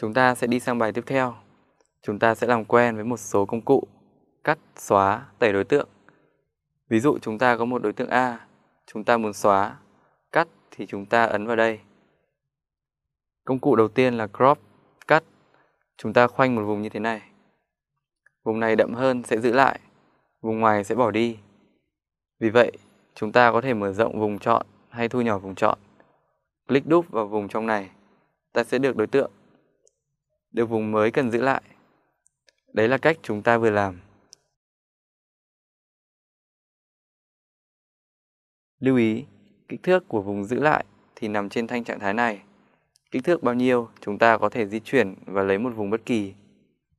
Chúng ta sẽ đi sang bài tiếp theo. Chúng ta sẽ làm quen với một số công cụ cắt, xóa, tẩy đối tượng. Ví dụ chúng ta có một đối tượng A, chúng ta muốn xóa, cắt thì chúng ta ấn vào đây. Công cụ đầu tiên là crop, cắt. Chúng ta khoanh một vùng như thế này. Vùng này đậm hơn sẽ giữ lại, vùng ngoài sẽ bỏ đi. Vì vậy, chúng ta có thể mở rộng vùng chọn hay thu nhỏ vùng chọn. Click đúp vào vùng trong này, ta sẽ được đối tượng được vùng mới cần giữ lại. Đấy là cách chúng ta vừa làm. Lưu ý, kích thước của vùng giữ lại thì nằm trên thanh trạng thái này. Kích thước bao nhiêu, chúng ta có thể di chuyển và lấy một vùng bất kỳ.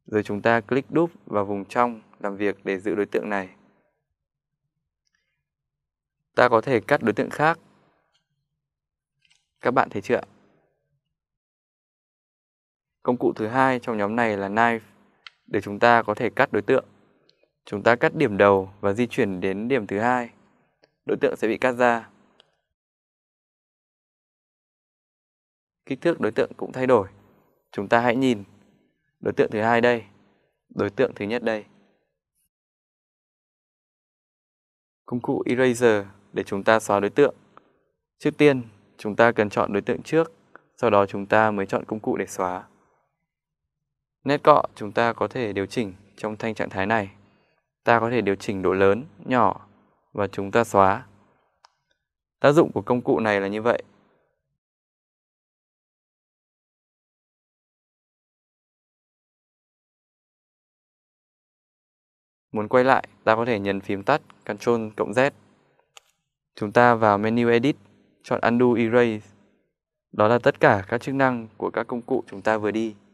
Rồi chúng ta click đúp vào vùng trong làm việc để giữ đối tượng này. Ta có thể cắt đối tượng khác. Các bạn thấy chưa ạ? Công cụ thứ hai trong nhóm này là knife để chúng ta có thể cắt đối tượng. Chúng ta cắt điểm đầu và di chuyển đến điểm thứ hai. Đối tượng sẽ bị cắt ra. Kích thước đối tượng cũng thay đổi. Chúng ta hãy nhìn. Đối tượng thứ hai đây. Đối tượng thứ nhất đây. Công cụ Eraser để chúng ta xóa đối tượng. Trước tiên, chúng ta cần chọn đối tượng trước, sau đó chúng ta mới chọn công cụ để xóa. Nét cọ chúng ta có thể điều chỉnh trong thanh trạng thái này. Ta có thể điều chỉnh độ lớn, nhỏ và chúng ta xóa. Tác dụng của công cụ này là như vậy. Muốn quay lại, ta có thể nhấn phím tắt Ctrl cộng Z. Chúng ta vào menu Edit, chọn Undo Erase. Đó là tất cả các chức năng của các công cụ chúng ta vừa đi.